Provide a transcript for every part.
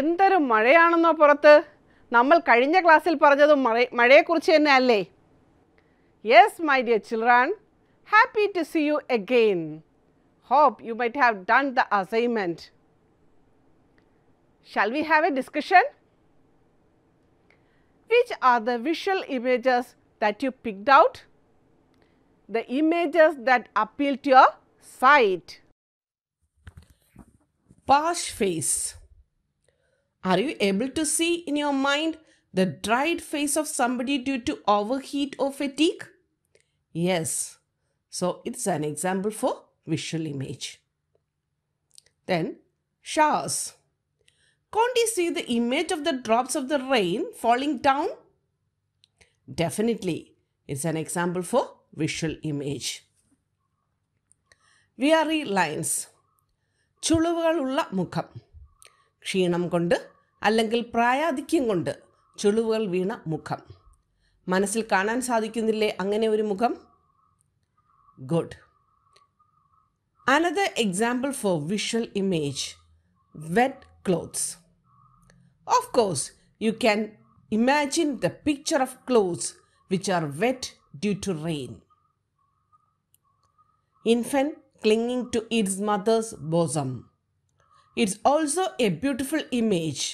എന്തൊരു മഴയാണെന്നോ പുറത്ത് നമ്മൾ കഴിഞ്ഞ ക്ലാസ്സിൽ പറഞ്ഞത് മഴ മഴയെക്കുറിച്ച് തന്നെ അല്ലേ yes my dear children happy to see you again hope you might have done the assignment shall we have a discussion which are the visual images that you picked out? The images that appeal to your sight. Posh face. Are you able to see in your mind the dried face of somebody due to overheat or fatigue? Yes. So it's an example for visual image. Then showers. Can't you see the image of the drops of the rain falling down? Definitely. It's an example for visual image. Weary lines. ചുളിവുകളുള്ള mukham. ക്ഷീണം കൊണ്ട് അല്ലെങ്കിൽ പ്രായാധിക്യം കൊണ്ട് ചുളിവുകൾ വീണ മുഖം മനസ്സിൽ കാണാൻ സാധിക്കുന്നില്ലേ അങ്ങനെ ഒരു മുഖം good another example for visual image wet clothes of course you can imagine the picture of clothes which are wet due to rain infant clinging to its mother's bosom it's also a beautiful image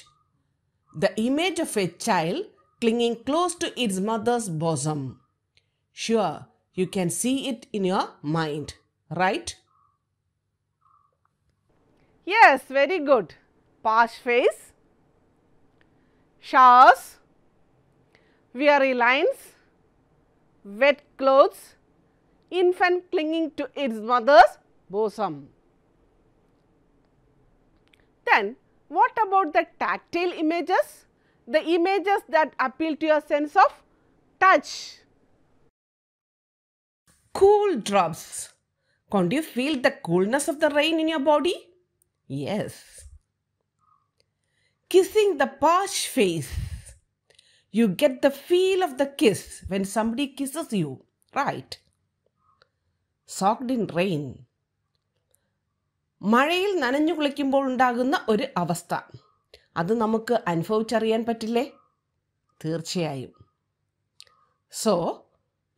the image of a child clinging close to its mother's bosom. Sure, you can see it in your mind, right? Yes, very good. Past phase, showers, weary lines, wet clothes, infant clinging to its mother's bosom. Then what about the tactile images? The images that appeal to your sense of touch. Cool drops. Can't you feel the coolness of the rain in your body? Yes. Kissing the parched face. You get the feel of the kiss when somebody kisses you, right? Soaked in rain. മഴയിൽ നനഞ്ഞു കുളിക്കുമ്പോൾ ഉണ്ടാകുന്ന ഒരു അവസ്ഥ അത് നമുക്ക് അനുഭവിച്ചറിയാൻ പറ്റില്ലേ തീർച്ചയായും so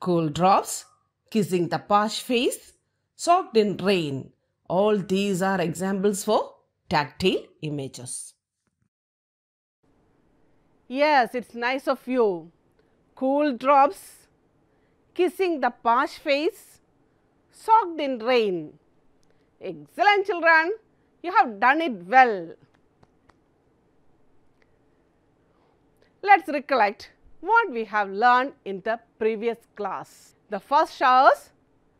cool drops kissing the parched face soaked in rain all these are examples for tactile images. Yes, it's nice of you. Cool drops, kissing the parched face, soaked in rain. Excellent children, you have done it well. Let us recollect what we have learned in the previous class. The first showers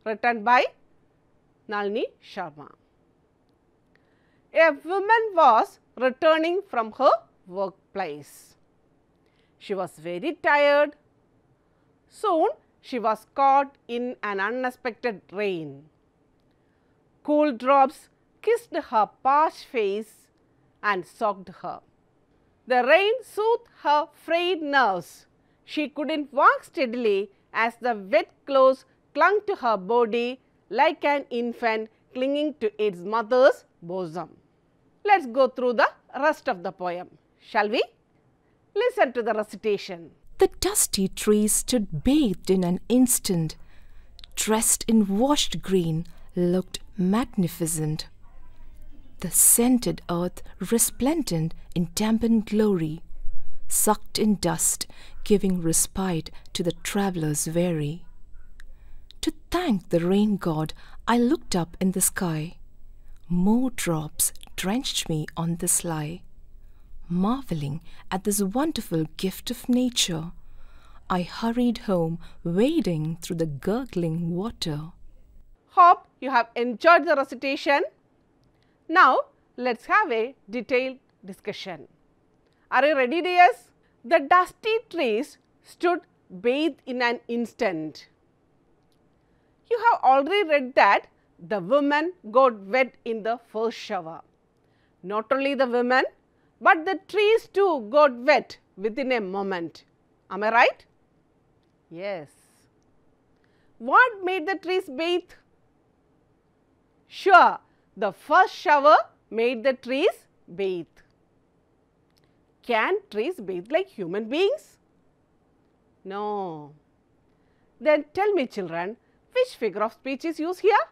written by Nalini Sharma. A woman was returning from her workplace. She was very tired. Soon she was caught in an unexpected rain cool drops kissed her parched face and soaked her. The rain soothed her frayed nerves. She couldn't walk steadily as the wet clothes clung to her body like an infant clinging to its mother's bosom. Let us go through the rest of the poem, shall we? Listen to the recitation. The dusty trees stood bathed in an instant, dressed in washed green, looked magnificent, the scented earth resplendent in dampened glory, sucked in dust, giving respite to the travellers weary. To thank the rain god, I looked up in the sky. More drops drenched me on the sly. Marveling at this wonderful gift of nature, I hurried home, wading through the gurgling water. Hop, you have enjoyed the recitation. Now, let us have a detailed discussion. Are you ready dears? The dusty trees stood bathed in an instant. You have already read that the woman got wet in the first shower. Not only the women, but the trees too got wet within a moment. Am I right? Yes. What made the trees bathe? Sure, the first shower made the trees bathe. Can trees bathe like human beings? No. Then tell me children, which figure of speech is used here?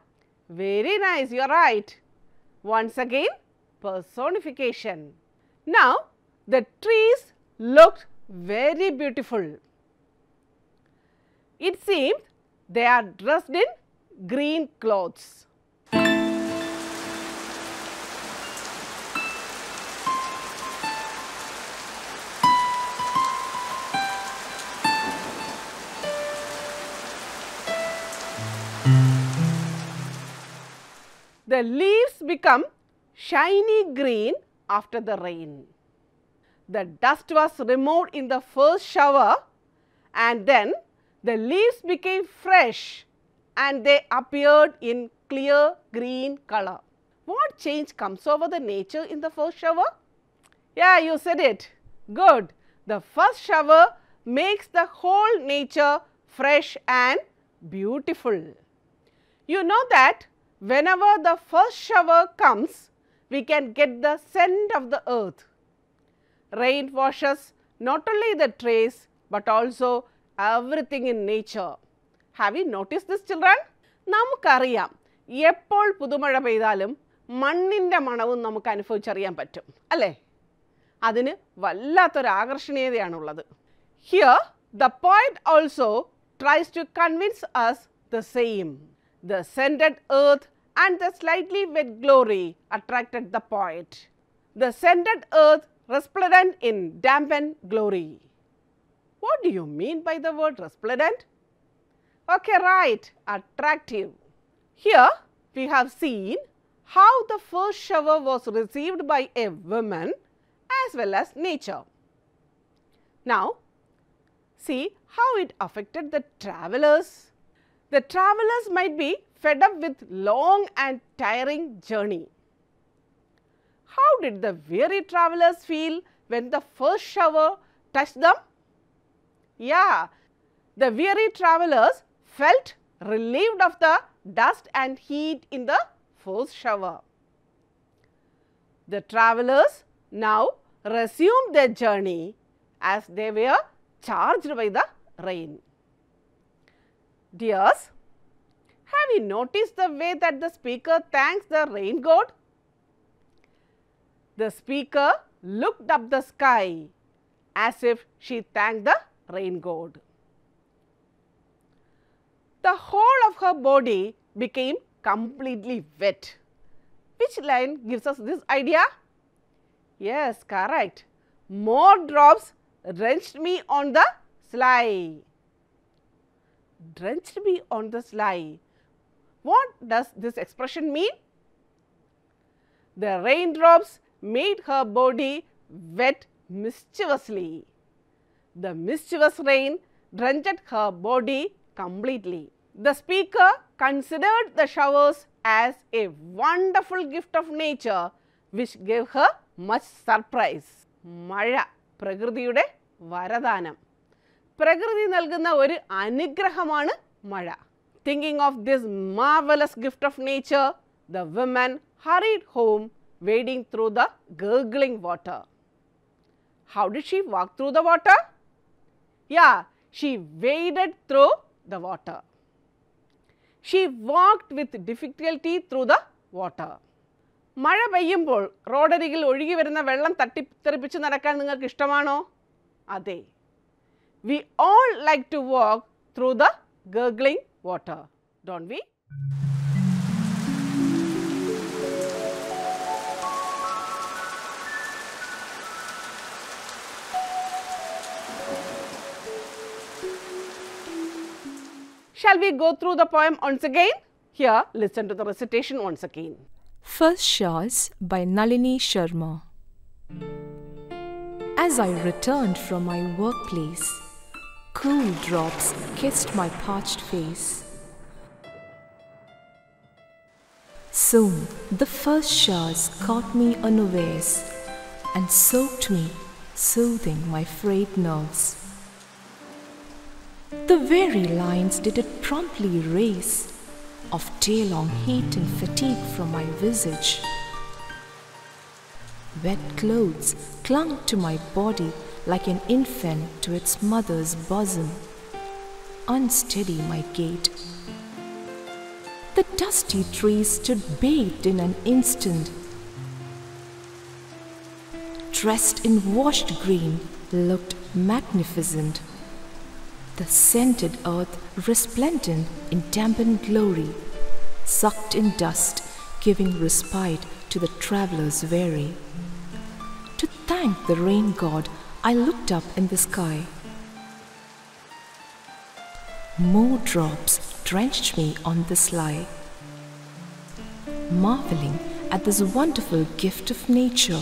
Very nice, you are right. Once again, personification. Now, the trees looked very beautiful. It seemed they are dressed in green clothes. The leaves become shiny green after the rain. The dust was removed in the first shower and then the leaves became fresh and they appeared in clear green color. What change comes over the nature in the first shower? Yeah, you said it. Good. The first shower makes the whole nature fresh and beautiful. You know that whenever the first shower comes, we can get the scent of the earth. Rain washes not only the trees, but also everything in nature. Have you noticed this children? Namukariya, yeppol pudumala payidalam. manninda manavun namukka anifuchariyaan pattum. Alle, adinu vallathur agarshniyedhi anulladu. Here, the poet also tries to convince us the same. The scented earth and the slightly wet glory attracted the poet. The scented earth resplendent in dampened glory. What do you mean by the word resplendent? Okay, right, attractive. Here we have seen how the first shower was received by a woman as well as nature. Now, see how it affected the travelers. The travelers might be fed up with long and tiring journey. How did the weary travelers feel when the first shower touched them? Yeah, the weary travelers felt relieved of the dust and heat in the first shower. The travelers now resumed their journey as they were charged by the rain. Dears, have you noticed the way that the speaker thanks the rain god? The speaker looked up the sky as if she thanked the rain god. The whole of her body became completely wet. Which line gives us this idea? Yes, correct. More drops drenched me on the sly. Drenched me on the sly. What does this expression mean? The raindrops made her body wet mischievously. The mischievous rain drenched her body completely. The speaker considered the showers as a wonderful gift of nature which gave her much surprise. മഴ പ്രകൃതിയുടെ വരദാനം പ്രകൃതി നൽകുന്ന ഒരു അനുഗ്രഹമാണ് മഴ Thinking of this marvelous gift of nature, the women hurried home wading through the gurgling water. How did she walk through the water? Yeah, she waded through the water. She walked with difficulty through the water. മഴ പെയ്യുമ്പോൾ റോഡരികിൽ ഒഴുകി വരുന്ന വെള്ളം തട്ടിത്തെറിപ്പിച്ച് നടക്കാൻ നിങ്ങൾക്ക് ഇഷ്ടമാണോ അതെ We all like to walk through the gurgling water, don't we? Shall we go through the poem once again? Here, listen to the recitation once again. First Showers by Nalini Sharma. As I returned from my workplace, cool drops kissed my parched face. Soon the first showers caught me unawares and soaked me, soothing my frayed nerves. The weary lines did it promptly erase of day-long heat and fatigue from my visage. Wet clothes clung to my body like an infant to its mother's bosom. Unsteady my gait. The dusty trees stood bathed in an instant. Dressed in washed green, looked magnificent. The scented earth resplendent in dampened glory, sucked in dust, giving respite to the traveler's weary. To thank the rain god I looked up in the sky. More drops drenched me on the sly, marveling at this wonderful gift of nature.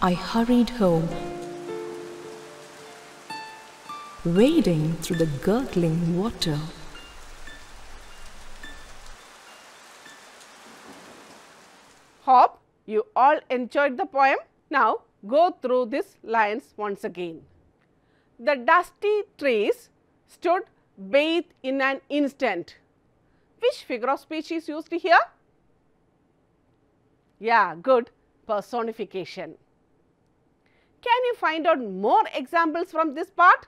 I hurried home, wading through the gurgling water. Hope you all enjoyed the poem. Now go through these lines once again. The dusty trees stood bathed in an instant. Which figure of speech is used here? Yeah, good personification. Can you find out more examples from this part?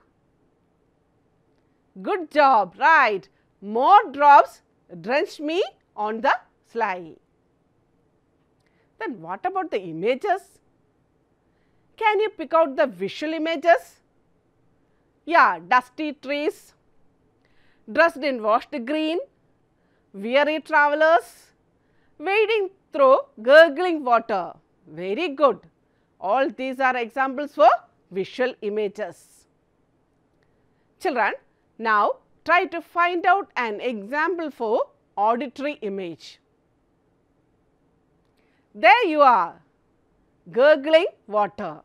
Good job, right. More drops drenched me on the sly. Then what about the images? Can you pick out the visual images? Yeah, dusty trees, dressed in washed green, weary travelers, wading through gurgling water. Very good. All these are examples for visual images. Children, now try to find out an example for auditory image. There you are, gurgling water.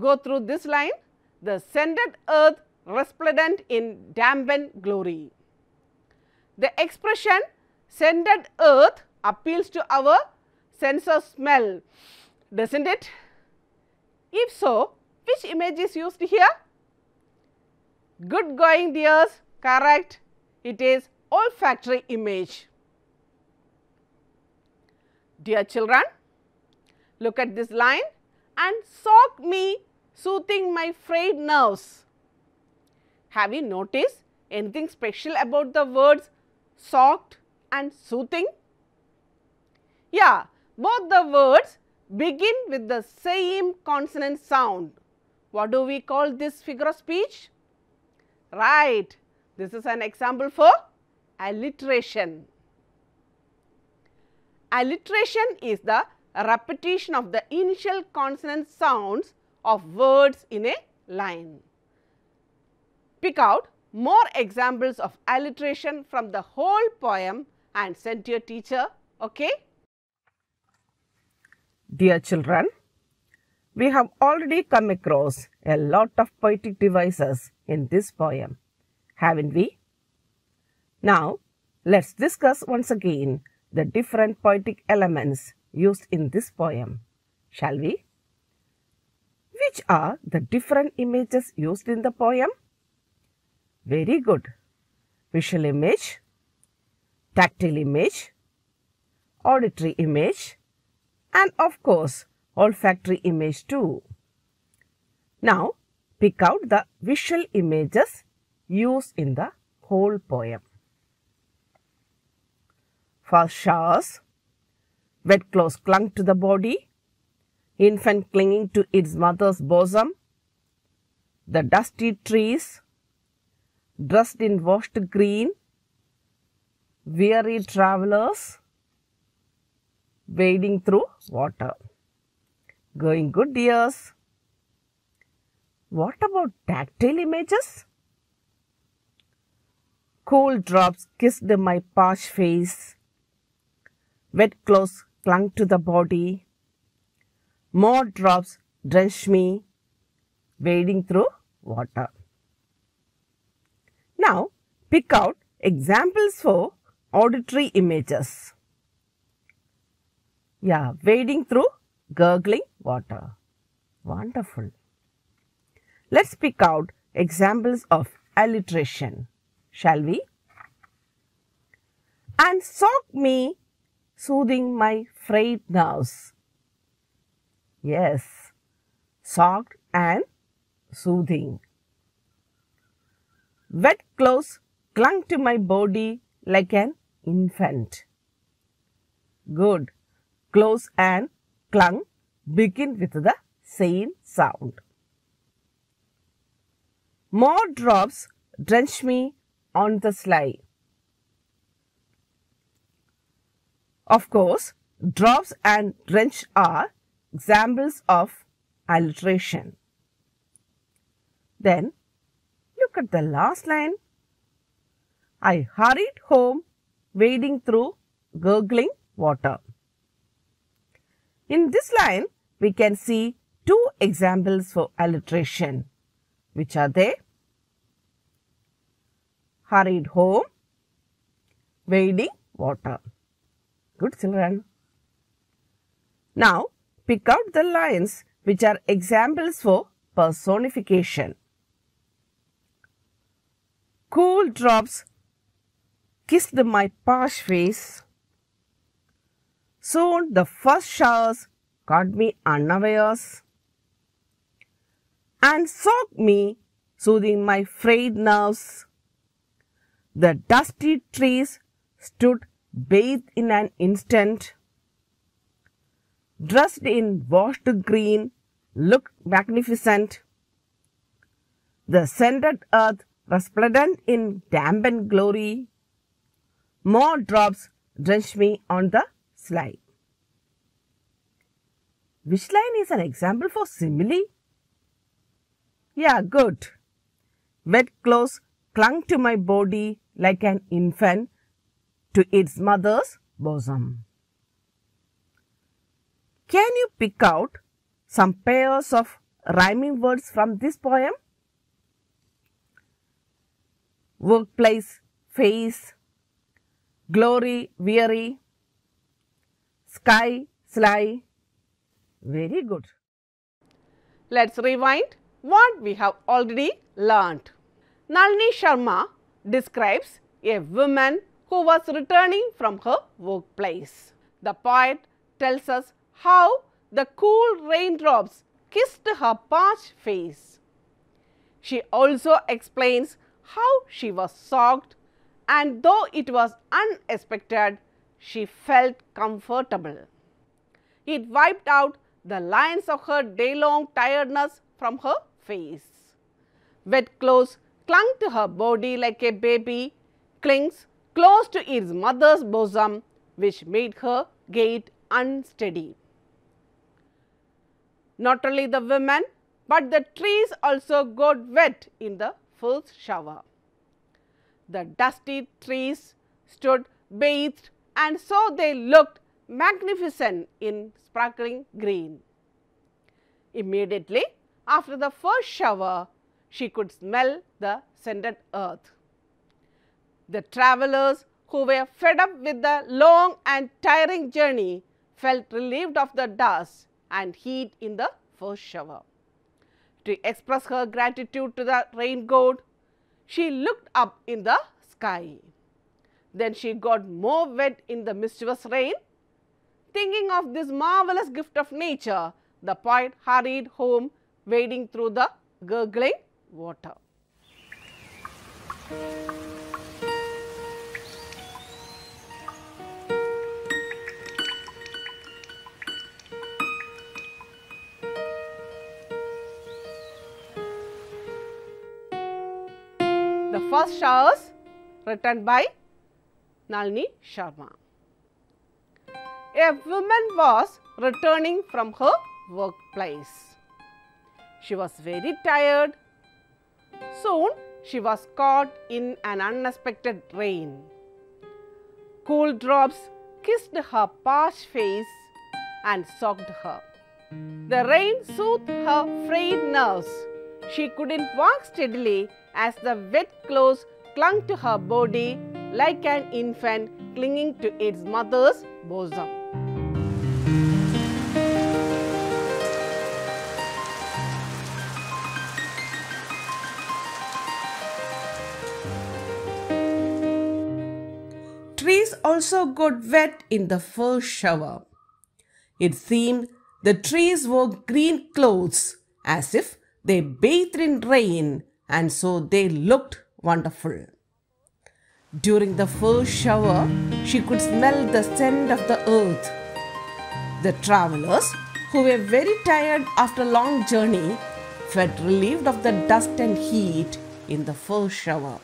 go through this line, the scented earth resplendent in dampened glory. The expression scented earth appeals to our sense of smell, does not it? If so, which image is used here? Good going dears, correct, it is olfactory image. Dear children, look at this line and soak me soothing my frayed nerves. Have you noticed anything special about the words soft and soothing? Yeah, both the words begin with the same consonant sound. What do we call this figure of speech? Right, this is an example for alliteration. Alliteration is the repetition of the initial consonant sounds of words in a line. Pick out more examples of alliteration from the whole poem and send to your teacher, okay? Dear children, we have already come across a lot of poetic devices in this poem, haven't we? Now, let's discuss once again the different poetic elements used in this poem, shall we? Which are the different images used in the poem? Very good. Visual image, tactile image, auditory image, and of course, olfactory image too. Now, pick out the visual images used in the whole poem. For showers, wet clothes clung to the body, infant clinging to its mother's bosom, the dusty trees, dressed in washed green, weary travelers wading through water. Going good, years. What about tactile images? Cold drops kissed my parched face. Wet clothes clung to the body more drops drench me, wading through water. Now, pick out examples for auditory images. Yeah, wading through gurgling water. Wonderful. Let's pick out examples of alliteration, shall we? And soak me, soothing my frayed nerves. Yes, soft and soothing. Wet clothes clung to my body like an infant. Good. Close and clung begin with the same sound. More drops drench me on the sly. Of course, drops and drench are Examples of alliteration. Then look at the last line. I hurried home wading through gurgling water. In this line, we can see two examples for alliteration, which are they? Hurried home, wading water. Good children. Now, pick out the lines which are examples for personification. Cool drops kissed my parched face. Soon the first showers caught me unawares and soaked me, soothing my frayed nerves. The dusty trees stood bathed in an instant dressed in washed green, looked magnificent. The scented earth resplendent in dampened glory. More drops drenched me on the slide. Which line is an example for simile? Yeah, good. Wet clothes clung to my body like an infant to its mother's bosom. Can you pick out some pairs of rhyming words from this poem? Workplace, face, glory, weary, sky, sly. Very good. Let's rewind what we have already learnt. Nalini Sharma describes a woman who was returning from her workplace. The poet tells us how the cool raindrops kissed her parched face. She also explains how she was soaked, and though it was unexpected, she felt comfortable. It wiped out the lines of her day-long tiredness from her face. Wet clothes clung to her body like a baby clings close to its mother's bosom which made her gait unsteady. Not only the women, but the trees also got wet in the first shower. The dusty trees stood bathed and so they looked magnificent in sparkling green. Immediately after the first shower, she could smell the scented earth. The travelers who were fed up with the long and tiring journey felt relieved of the dust and heat in the first shower. To express her gratitude to the rain god, she looked up in the sky. Then she got more wet in the mischievous rain. Thinking of this marvelous gift of nature, the poet hurried home wading through the gurgling water. The first showers written by Nalini Sharma. A woman was returning from her workplace. She was very tired. Soon she was caught in an unexpected rain. Cool drops kissed her parched face and soaked her. The rain soothed her frayed nerves she couldn't walk steadily as the wet clothes clung to her body like an infant clinging to its mother's bosom. Trees also got wet in the first shower. It seemed the trees wore green clothes as if they bathed in rain and so they looked wonderful. During the first shower, she could smell the scent of the earth. The travelers, who were very tired after a long journey, felt relieved of the dust and heat in the first shower.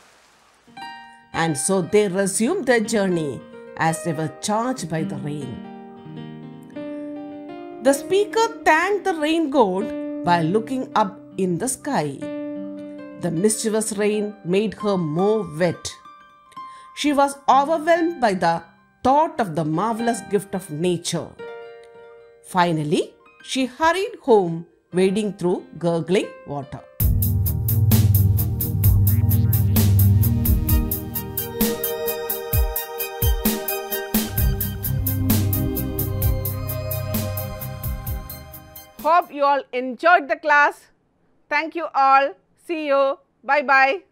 And so they resumed their journey as they were charged by the rain. The speaker thanked the rain god by looking up in the sky. The mischievous rain made her more wet. She was overwhelmed by the thought of the marvelous gift of nature. Finally, she hurried home, wading through gurgling water. Hope you all enjoyed the class. Thank you all. See you. Bye bye.